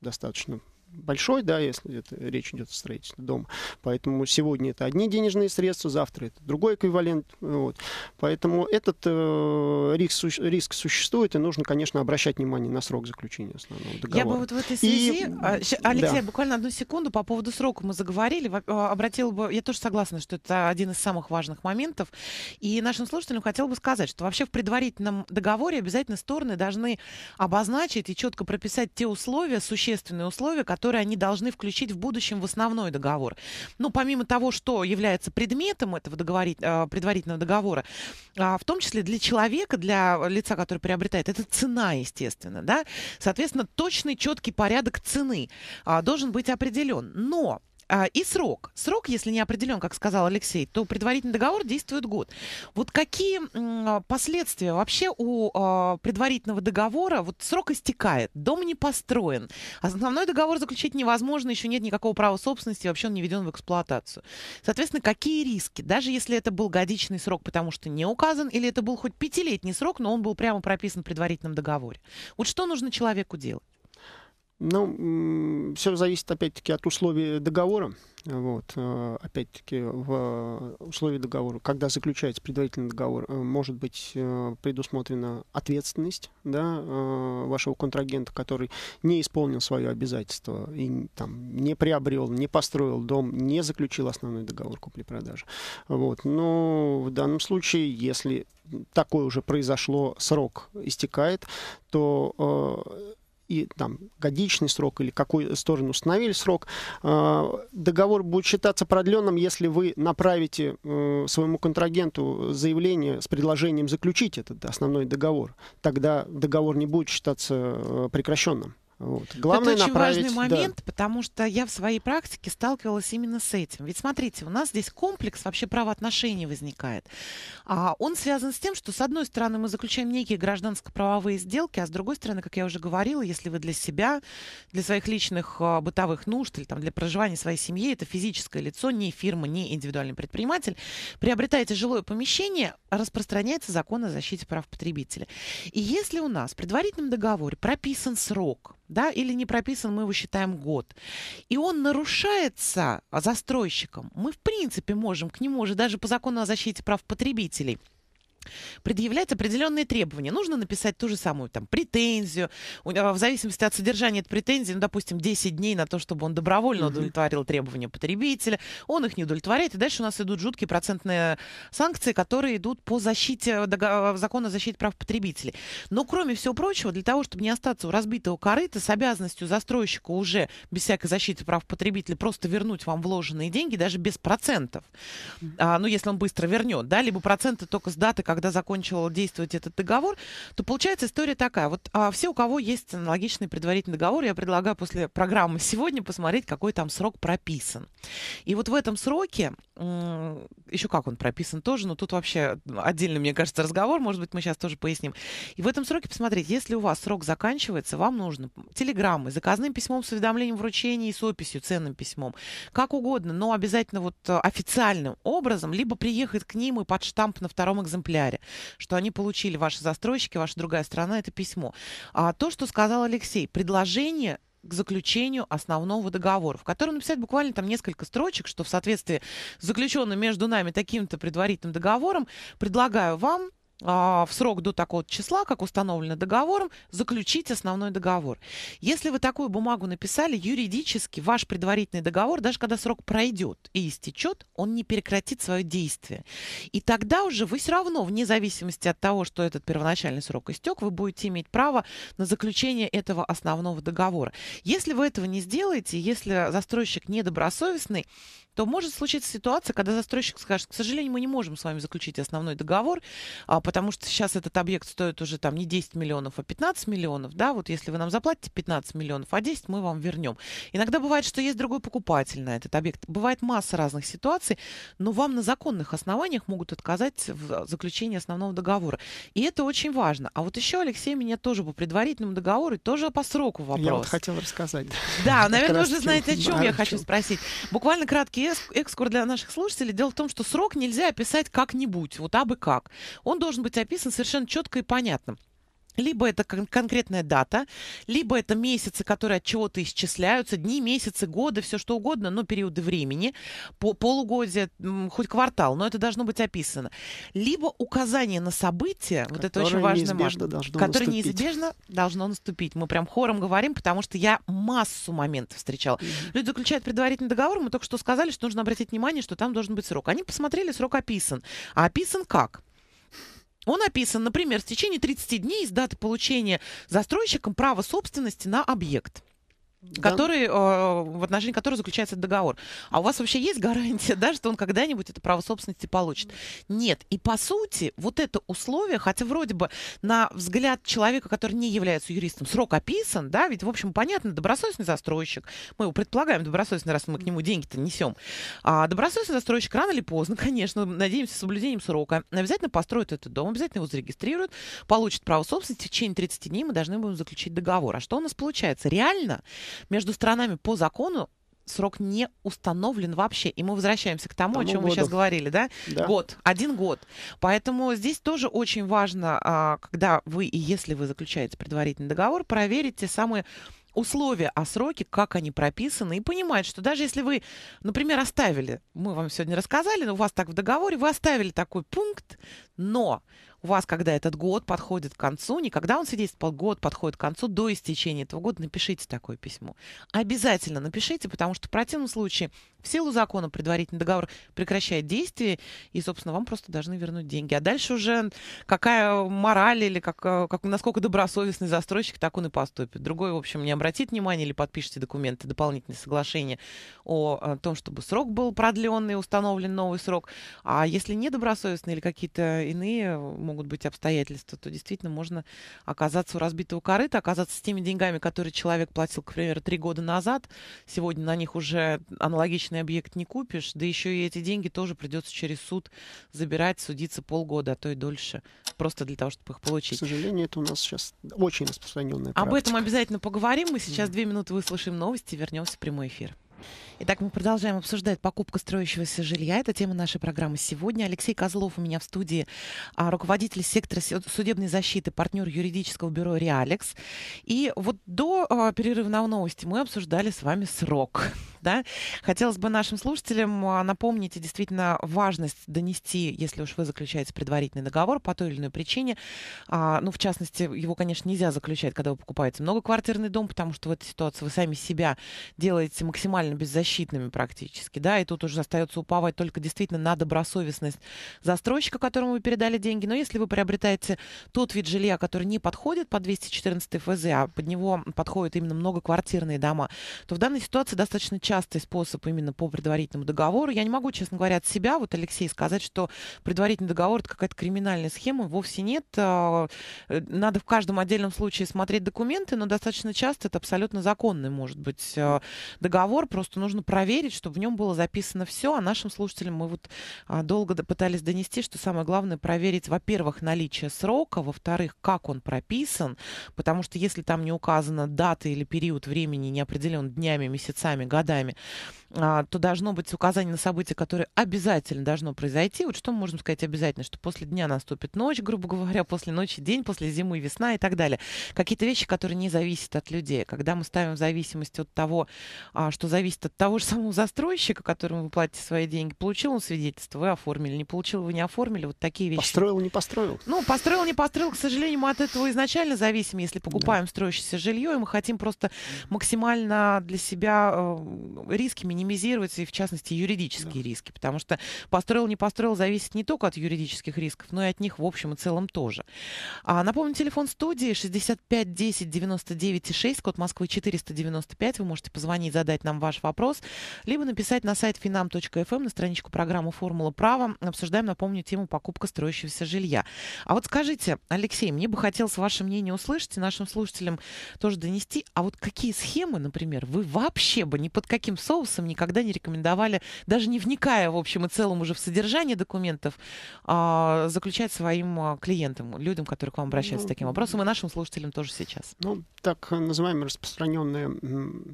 достаточно большой, да, если это, речь идет о строительстве дома. Поэтому сегодня это одни денежные средства, завтра это другой эквивалент. Вот. Поэтому этот э, риск, риск существует, и нужно, конечно, обращать внимание на срок заключения основного договора. Я бы вот в этой связи, и... А, Алексей, да. буквально одну секунду, по поводу срока мы заговорили, а, обратила бы, я тоже согласна, что это один из самых важных моментов, и нашим слушателям хотел бы сказать, что вообще в предварительном договоре обязательно стороны должны обозначить и четко прописать те условия, существенные условия, которые которые они должны включить в будущем в основной договор. Ну, помимо того, что является предметом этого договорить, э, предварительного договора, а, в том числе для человека, для лица, который приобретает, это цена, естественно, да. Соответственно, точный, четкий порядок цены а, должен быть определен. Но а, и срок. Срок, если не определен, как сказал Алексей, то предварительный договор действует год. Вот какие последствия вообще у а, предварительного договора? Вот срок истекает, дом не построен, основной договор заключить невозможно, еще нет никакого права собственности, вообще он не введен в эксплуатацию. Соответственно, какие риски? Даже если это был годичный срок, потому что не указан, или это был хоть пятилетний срок, но он был прямо прописан в предварительном договоре. Вот что нужно человеку делать? Ну, все зависит, опять-таки, от условий договора. Вот, э, опять-таки, в э, условии договора, когда заключается предварительный договор, э, может быть предусмотрена ответственность да, вашего контрагента, который не исполнил свое обязательство и там, не приобрел, не построил дом, не заключил основной договор купли-продажи. Вот. Но в данном случае, если такое уже произошло, срок истекает, то и там годичный срок или какую сторону установили срок. А, договор будет считаться продленным, если вы направите э, своему контрагенту заявление с предложением заключить этот основной договор. Тогда договор не будет считаться э, прекращенным. Вот. Главное Это очень направить, важный момент, да. потому что я в своей практике сталкивалась именно с этим. Ведь смотрите, у нас здесь комплекс вообще правоотношений возникает. А он связан с тем, что с одной стороны мы заключаем некие гражданско-правовые сделки, а с другой стороны, как я уже говорила, если вы для себя, для своих личных а, бытовых нужд или там, для проживания своей семьи, это физическое лицо, не фирма, не индивидуальный предприниматель, приобретаете жилое помещение, распространяется закон о защите прав потребителя. И если у нас в предварительном договоре прописан срок, да, или не прописан, мы его считаем год. И он нарушается а, застройщиком. Мы, в принципе, можем к нему же даже по закону о защите прав потребителей – предъявлять определенные требования. Нужно написать ту же самую там претензию. У, а, в зависимости от содержания этой претензии, ну, допустим, 10 дней на то, чтобы он добровольно удовлетворил требования потребителя. Он их не удовлетворяет. И дальше у нас идут жуткие процентные санкции, которые идут по защите э, договор, э, закона о защите прав потребителей. Но, кроме всего прочего, для того, чтобы не остаться у разбитого корыта с обязанностью застройщика уже без всякой защиты прав потребителей просто вернуть вам вложенные деньги, даже без процентов. А, ну, если он быстро вернет, да, либо проценты только с даты, как когда закончил действовать этот договор, то получается история такая. Вот а, все, у кого есть аналогичный предварительный договор, я предлагаю после программы сегодня посмотреть, какой там срок прописан. И вот в этом сроке, еще как он прописан тоже, но тут вообще отдельно, мне кажется, разговор, может быть, мы сейчас тоже поясним. И в этом сроке посмотреть, если у вас срок заканчивается, вам нужно телеграммы, заказным письмом с уведомлением вручения и с описью, ценным письмом, как угодно, но обязательно вот а, официальным образом, либо приехать к ним и под штамп на втором экземпляре пиаре, что они получили, ваши застройщики, ваша другая страна, это письмо. А то, что сказал Алексей, предложение к заключению основного договора, в котором написать буквально там несколько строчек, что в соответствии с заключенным между нами таким-то предварительным договором предлагаю вам а, в срок до такого числа, как установлено договором, заключить основной договор. Если вы такую бумагу написали, юридически ваш предварительный договор, даже когда срок пройдет и истечет, он не прекратит свое действие. И тогда уже вы все равно, вне зависимости от того, что этот первоначальный срок истек, вы будете иметь право на заключение этого основного договора. Если вы этого не сделаете, если застройщик недобросовестный, то может случиться ситуация, когда застройщик скажет, к сожалению, мы не можем с вами заключить основной договор, а, потому что сейчас этот объект стоит уже там не 10 миллионов, а 15 миллионов, да, вот если вы нам заплатите 15 миллионов, а 10 мы вам вернем. Иногда бывает, что есть другой покупатель на этот объект. Бывает масса разных ситуаций, но вам на законных основаниях могут отказать в заключении основного договора. И это очень важно. А вот еще, Алексей, меня тоже по предварительному договору, тоже по сроку вопрос. Я вот хотел рассказать. Да, наверное, уже знаете, о чем я хочу спросить. Буквально краткий маленький экскурс для наших слушателей. Дело в том, что срок нельзя описать как-нибудь, вот абы как. Он должен быть описан совершенно четко и понятно. Либо это конкретная дата, либо это месяцы, которые от чего-то исчисляются, дни, месяцы, годы, все что угодно, но периоды времени, по полугодие, хоть квартал, но это должно быть описано. Либо указание на событие, вот это очень важно, неизбежно должно которое наступить. неизбежно должно наступить. Мы прям хором говорим, потому что я массу моментов встречала. Люди заключают предварительный договор, мы только что сказали, что нужно обратить внимание, что там должен быть срок. Они посмотрели, срок описан. А описан как? Он описан, например, в течение 30 дней с даты получения застройщиком права собственности на объект который, э, в отношении которого заключается договор. А у вас вообще есть гарантия, да, что он когда-нибудь это право собственности получит? Нет. И по сути, вот это условие, хотя вроде бы на взгляд человека, который не является юристом, срок описан, да, ведь, в общем, понятно, добросовестный застройщик, мы его предполагаем добросовестный, раз мы к нему деньги-то несем, а добросовестный застройщик рано или поздно, [LAUGHS] конечно, надеемся, соблюдением срока, обязательно построит этот дом, обязательно его зарегистрируют, получит право собственности, в течение 30 дней мы должны будем заключить договор. А что у нас получается? Реально между странами по закону срок не установлен вообще. И мы возвращаемся к тому, тому о чем году. мы сейчас говорили, да? да? Год, один год. Поэтому здесь тоже очень важно, а, когда вы и если вы заключаете предварительный договор, проверить те самые условия о а сроке, как они прописаны, и понимать, что даже если вы, например, оставили, мы вам сегодня рассказали, но у вас так в договоре, вы оставили такой пункт но у вас, когда этот год подходит к концу, не когда он свидетельствовал, год подходит к концу, до истечения этого года напишите такое письмо. Обязательно напишите, потому что в противном случае в силу закона предварительный договор прекращает действие, и, собственно, вам просто должны вернуть деньги. А дальше уже какая мораль или как, э, как, насколько добросовестный застройщик, так он и поступит. Другой, в общем, не обратит внимания или подпишите документы, дополнительное соглашение о, о э, том, чтобы срок был продленный установлен новый срок. А если недобросовестные или какие-то иные э, могут быть обстоятельства, то действительно можно оказаться у разбитого корыта, оказаться с теми деньгами, которые человек платил, к примеру, три года назад. Сегодня на них уже аналогичный объект не купишь, да еще и эти деньги тоже придется через суд забирать, судиться полгода, а то и дольше, просто для того, чтобы их получить. К сожалению, это у нас сейчас очень распространенная практика. Об этом обязательно поговорим. Мы сейчас две минуты выслушаем новости, вернемся в прямой эфир. Итак, мы продолжаем обсуждать покупку строящегося жилья. Это тема нашей программы сегодня. Алексей Козлов у меня в студии, а, руководитель сектора судебной защиты, партнер юридического бюро «Реалекс». И вот до а, перерыва на новости мы обсуждали с вами срок. [LAUGHS] Да? Хотелось бы нашим слушателям а, напомнить действительно важность донести, если уж вы заключаете предварительный договор по той или иной причине. Ну, в частности, его, конечно, нельзя заключать, когда вы покупаете многоквартирный дом, потому что в этой ситуации вы сами себя делаете максимально реально беззащитными практически, да, и тут уже остается уповать только действительно на добросовестность застройщика, которому вы передали деньги. Но если вы приобретаете тот вид жилья, который не подходит по 214 ФЗ, а под него подходят именно многоквартирные дома, то в данной ситуации достаточно частый способ именно по предварительному договору. Я не могу, честно говоря, от себя, вот Алексей, сказать, что предварительный договор это какая-то криминальная схема, вовсе нет. А, э, надо в каждом отдельном случае смотреть документы, но достаточно часто это абсолютно законный может быть а, договор, Просто нужно проверить, чтобы в нем было записано все. А нашим слушателям мы вот а, долго пытались донести, что самое главное проверить, во-первых, наличие срока, во-вторых, как он прописан, потому что если там не указана дата или период времени, не определен днями, месяцами, годами, а, то должно быть указание на событие, которое обязательно должно произойти. Вот что мы можем сказать обязательно, что после дня наступит ночь, грубо говоря, после ночи день, после зимы весна и так далее. Какие-то вещи, которые не зависят от людей. Когда мы ставим в зависимость от того, а, что зависит зависит от того же самого застройщика, которому вы платите свои деньги. Получил он свидетельство, вы оформили. Не получил, вы не оформили. Вот такие вещи. Построил, не построил. Ну, построил, не построил. К сожалению, мы от этого изначально зависим, если покупаем да. строящееся жилье, и мы хотим просто максимально для себя э, риски минимизировать, и в частности юридические да. риски. Потому что построил, не построил зависит не только от юридических рисков, но и от них в общем и целом тоже. А, напомню, телефон студии 65 10 код Москвы 495. Вы можете позвонить, задать нам ваш ваш вопрос, либо написать на сайт finam.fm эм, на страничку программы «Формула права». Обсуждаем, напомню, тему покупка строящегося жилья. А вот скажите, Алексей, мне бы хотелось ваше мнение услышать и нашим слушателям тоже донести. А вот какие схемы, например, вы вообще бы ни под каким соусом никогда не рекомендовали, даже не вникая, в общем и целом, уже в содержание документов, а, заключать своим а, клиентам, людям, которые к вам обращаются ну, с таким вопросом, и нашим слушателям тоже сейчас? Ну, так называемая распространенная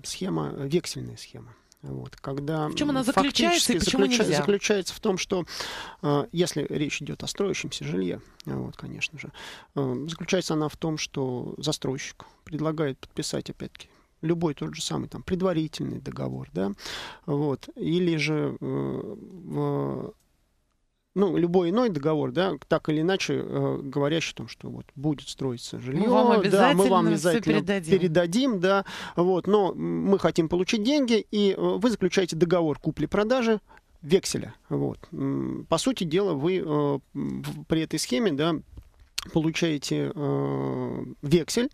схема, вексельная схема схема. Вот, когда в чем она заключается и почему заключ... нельзя? Заключается в том, что э, если речь идет о строящемся жилье, вот, конечно же, э, заключается она в том, что застройщик предлагает подписать, опять-таки, любой тот же самый там предварительный договор, да, вот, или же э, ну, любой иной договор, да, так или иначе, э, говорящий о том, что вот будет строиться жилье, мы вам да, мы вам обязательно передадим. передадим, да, вот, но мы хотим получить деньги, и э, вы заключаете договор купли-продажи, векселя, вот. По сути дела, вы э, при этой схеме, да, получаете э, вексель,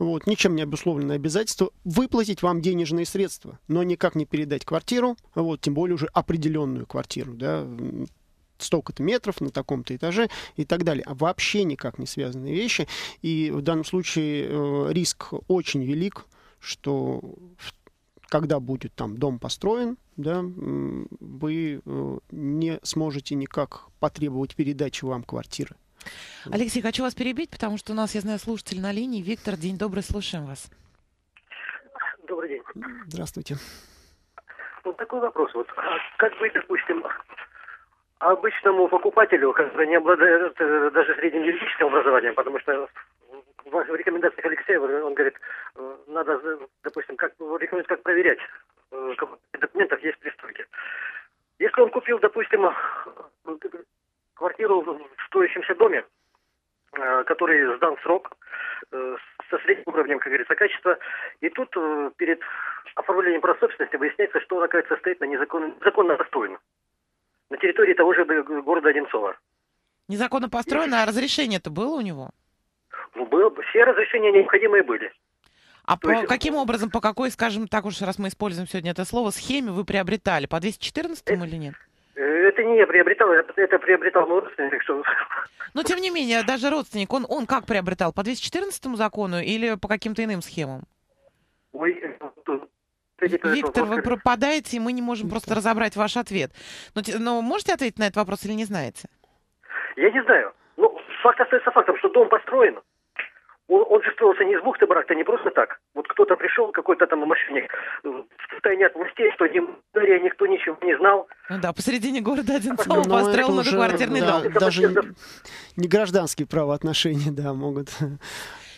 вот, ничем не обусловленное обязательство, выплатить вам денежные средства, но никак не передать квартиру, вот, тем более уже определенную квартиру, да, столько-то метров, на таком-то этаже и так далее. А вообще никак не связанные вещи. И в данном случае э, риск очень велик, что когда будет там дом построен, да, вы э, не сможете никак потребовать передачи вам квартиры. Алексей, хочу вас перебить, потому что у нас, я знаю, слушатель на линии. Виктор, день добрый, слушаем вас. Добрый день. Здравствуйте. Вот такой вопрос. Вот, а как быть, допустим, обычному покупателю, который не обладает э, даже средним юридическим образованием, потому что в рекомендациях Алексея он говорит, э, надо, э, допустим, как рекомендует, как проверять, в документах есть пристройки. Если он купил, допустим, квартиру в стоящемся доме, который сдан срок со средним уровнем, как говорится, качества. И тут перед оформлением прав собственности выясняется, что он, оказывается, стоит на незаконно, незаконно достойно на территории того же города Одинцова. Незаконно построено, а разрешение-то было у него? Ну, было, все разрешения необходимые были. А по есть... каким образом, по какой, скажем так уж, раз мы используем сегодня это слово, схеме вы приобретали? По 214 это... или нет? Э, это не я приобретал, это приобретал мой родственник. Что... [LAUGHS] Но тем не менее, даже родственник, он, он как приобретал? По 214 закону или по каким-то иным схемам? Ой, Виктор, вы пропадаете, и мы не можем просто разобрать ваш ответ. Но, но можете ответить на этот вопрос или не знаете? Я не знаю. Ну, факт остается фактом, что дом построен. Он, он же строился не из бухты барахта, не просто так. Вот кто-то пришел, какой-то там мошенник, в тайне от властей, что не мэрия, никто ничего не знал. Ну да, посередине города Одинцова Но ну, ну, построил многоквартирный уже, дом. да, дом. Даже не гражданские правоотношения, да, могут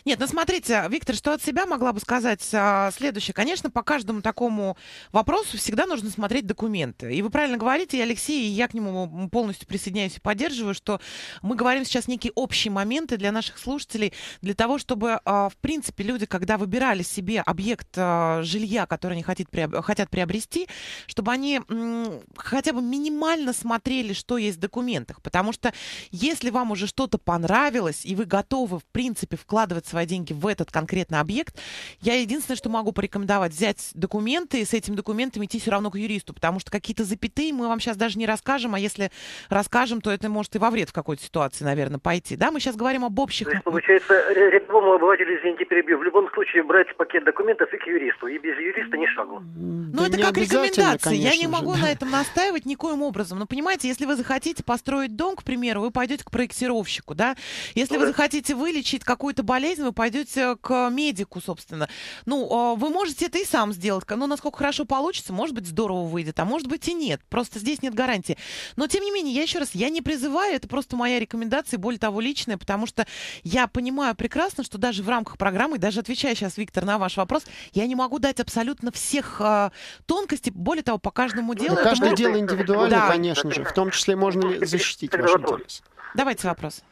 нет, ну смотрите, Виктор, что от себя могла бы сказать а, следующее. Конечно, по каждому такому вопросу всегда нужно смотреть документы. И вы правильно говорите, и Алексей, и я к нему полностью присоединяюсь и поддерживаю, что мы говорим сейчас некие общие моменты для наших слушателей, для того, чтобы, а, в принципе, люди, когда выбирали себе объект а, жилья, который они хотят, приоб... хотят приобрести, чтобы они м- хотя бы минимально смотрели, что есть в документах. Потому что если вам уже что-то понравилось, и вы готовы, в принципе, вкладываться свои деньги в этот конкретный объект. Я единственное, что могу порекомендовать, взять документы и с этими документами идти все равно к юристу, потому что какие-то запятые мы вам сейчас даже не расскажем, а если расскажем, то это может и во вред в какой-то ситуации, наверное, пойти. Да, мы сейчас говорим об общих... То есть, получается, рядовому обывателю, извините, перебью, в любом случае брать пакет документов и к юристу, и без юриста ни шагу. Ну, да это как рекомендация, Я не могу же, да. на [LAUGHS] этом настаивать никоим образом. Но, понимаете, если вы захотите построить дом, к примеру, вы пойдете к проектировщику, да? Если ну да. вы захотите вылечить какую-то болезнь, болезнь, вы пойдете э, к медику, собственно. Ну, а, вы можете это и сам сделать, но насколько хорошо получится, может быть, здорово выйдет, а может быть и нет. Просто здесь нет гарантии. Но, тем не менее, я еще раз, я не призываю, это просто моя рекомендация, более того, личная, потому что я понимаю прекрасно, что даже в рамках программы, даже отвечая сейчас, Виктор, на ваш вопрос, я не могу дать абсолютно всех э, тонкостей, более того, по каждому делу. Да, каждое дело индивидуально, да. конечно же, в том числе можно ли защитить ваш интерес. Давайте вопрос.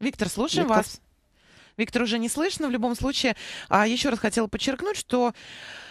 Виктор, слушаем Виктор. вас. Виктор уже не слышно. В любом случае, А еще раз хотела подчеркнуть, что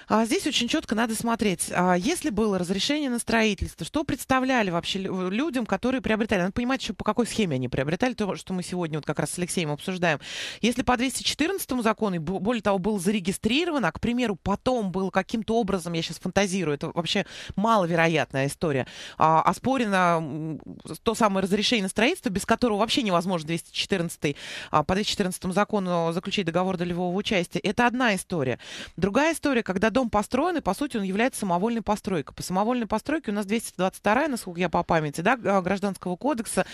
а здесь очень четко надо смотреть, а если было разрешение на строительство, что представляли вообще людям, которые приобретали? Надо понимать еще, по какой схеме они приобретали, то, что мы сегодня вот как раз с Алексеем обсуждаем. Если по 214 закону, и более того, было зарегистрировано, а, к примеру, потом было каким-то образом, я сейчас фантазирую, это вообще маловероятная история, а, оспорено то самое разрешение на строительство, без которого вообще невозможно 214 а, по 214 закону заключить договор долевого участия. Это одна история. Другая история, когда дом построен, и, по сути, он является самовольной постройкой. По самовольной постройке у нас 222, насколько я по памяти, да, Гражданского кодекса.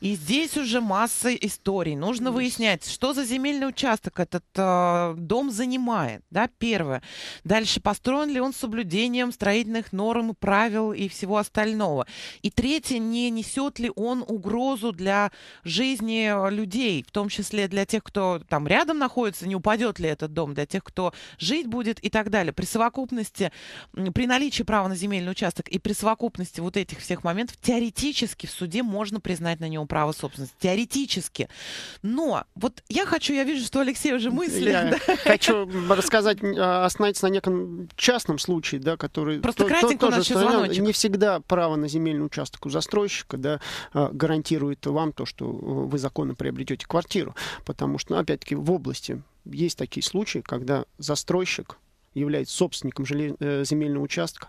И здесь уже масса историй. Нужно выяснять, что за земельный участок этот э, дом занимает, да, первое. Дальше, построен ли он с соблюдением строительных норм, правил и всего остального. И третье, не несет ли он угрозу для жизни э, людей, в том числе для тех, кто там рядом находится, не упадет ли этот дом, для тех, кто жить будет и так далее совокупности, при наличии права на земельный участок и при совокупности вот этих всех моментов, теоретически в суде можно признать на него право собственности. Теоретически. Но вот я хочу, я вижу, что Алексей уже мысли. Я да? хочу рассказать, а, остановиться на неком частном случае, да, который... Просто то, кратенько то, у нас еще звоночек. Не всегда право на земельный участок у застройщика да, а, гарантирует вам то, что э, вы законно приобретете квартиру. Потому что, ну, опять-таки, в области есть такие случаи, когда застройщик является собственником э, земельного участка,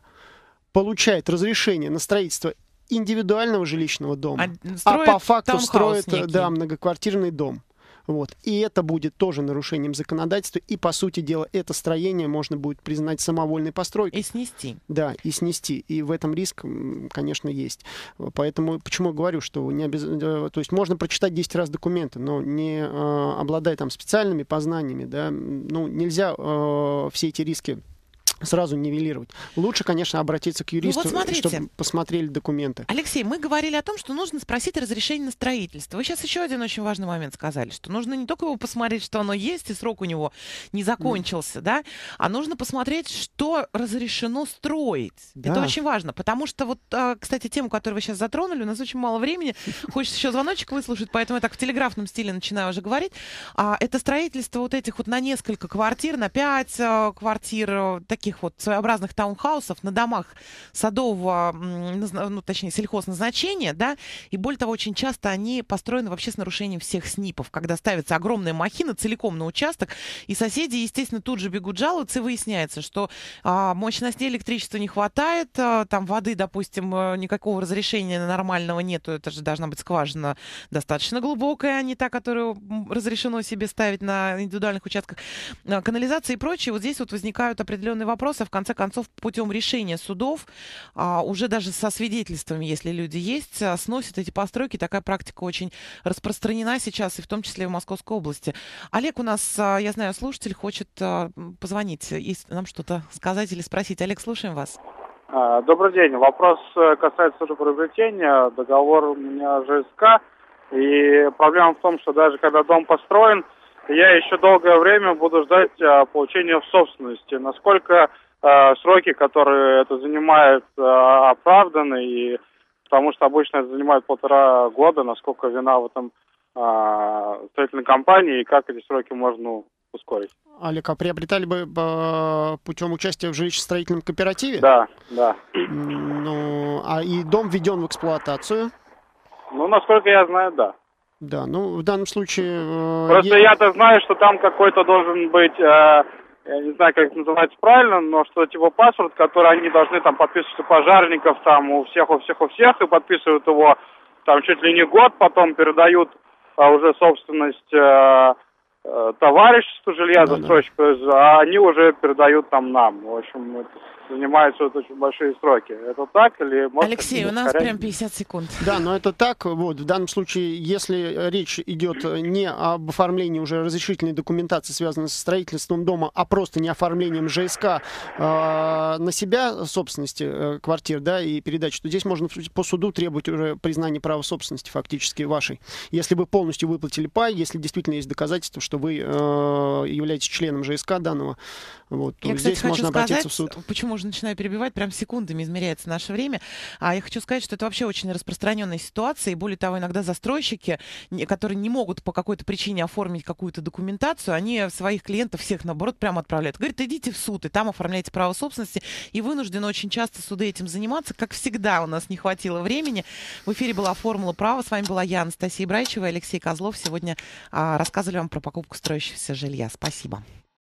получает разрешение на строительство индивидуального жилищного дома, а, а по факту строит э, да, многоквартирный дом. Вот. И это будет тоже нарушением законодательства, и, по сути дела, это строение можно будет признать самовольной постройкой. И снести. Да, и снести. И в этом риск, конечно, есть. Поэтому, почему я говорю, что не обяз... Э, то есть можно прочитать 10 раз документы, но не э, обладая там специальными познаниями, да, ну, нельзя э, все эти риски сразу нивелировать. Лучше, конечно, обратиться к ну юристу, ну вот чтобы посмотрели документы. Алексей, мы говорили о том, что нужно спросить разрешение на строительство. Вы сейчас еще один очень важный момент сказали, что нужно не только его посмотреть, что оно есть, и срок у него не закончился, mm. да, а нужно посмотреть, что разрешено строить. Да. Это очень важно, потому что вот, а, кстати, тему, которую вы сейчас затронули, у нас очень мало времени, [LAUGHS] хочется еще звоночек выслушать, поэтому я так в телеграфном стиле начинаю уже говорить. А, это строительство вот этих вот на несколько квартир, на пять а, квартир, такие таких вот своеобразных таунхаусов на домах садового, ну, точнее, сельхозназначения, да, и более того, очень часто они построены вообще с нарушением всех СНИПов, когда ставится огромная махина целиком на участок, и соседи, естественно, тут же бегут жаловаться, и выясняется, что а, мощности электричества не хватает, а, там воды, допустим, э, никакого разрешения нормального нету, это же должна быть скважина достаточно глубокая, а не та, которую разрешено себе ставить на индивидуальных участках, а, канализация и прочее, вот здесь вот возникают определенные вопросы вопросы, в конце концов, путем решения судов, а, уже даже со свидетельствами, если люди есть, а, сносят эти постройки. Такая практика очень распространена сейчас, и в том числе в Московской области. Олег у нас, а, я знаю, слушатель хочет позвонить и нам что-то сказать или спросить. Олег, слушаем вас. Добрый день. Вопрос э, касается уже приобретения. Договор у меня ЖСК. И проблема в том, что даже когда дом построен, я еще долгое время буду ждать а, получения в собственности. Насколько а, сроки, которые это занимает, а, оправданы, и потому что обычно это занимает полтора года, насколько вина в этом строительной компании, и как эти сроки можно ускорить. Олег, а приобретали бы путем участия в жилищно-строительном кооперативе? Да, да. Ну, а и дом введен в эксплуатацию? Ну, насколько я знаю, да. Да, ну в данном случае... Э, Просто я-то знаю, что там какой-то должен быть, э, я не знаю, как это называется правильно, но что типа паспорт, который они должны там подписывать у пожарников, там у всех, у всех, у всех, и подписывают его там чуть ли не год, потом передают а, уже собственность э, э товариществу жилья да, застройщику, да. а они уже передают там нам. В общем, это занимает вот очень большие сроки. Это так или... Может, Алексей, у нас прям 50 секунд. Да, но это так. Вот, в данном случае, если речь идет э, не об оформлении уже разрешительной документации, связанной со строительством дома, а просто не оформлением ЖСК э, на себя собственности э, квартир, да, и передачи, то здесь можно по суду требовать уже признания права собственности фактически вашей. Если вы полностью выплатили пай, если действительно есть доказательства, что вы э, являетесь членом ЖСК данного, вот, то Я, кстати, здесь можно сказать, обратиться в суд. Почему уже начинаю перебивать, прям секундами измеряется наше время. А я хочу сказать, что это вообще очень распространенная ситуация, и более того, иногда застройщики, которые не могут по какой-то причине оформить какую-то документацию, они своих клиентов всех, наоборот, прямо отправляют. Говорят, идите в суд, и там оформляйте право собственности, и вынуждены очень часто суды этим заниматься. Как всегда, у нас не хватило времени. В эфире была «Формула права», с вами была я, Анастасия Брайчева и Алексей Козлов. Сегодня а, рассказывали вам про покупку строящегося жилья. Спасибо.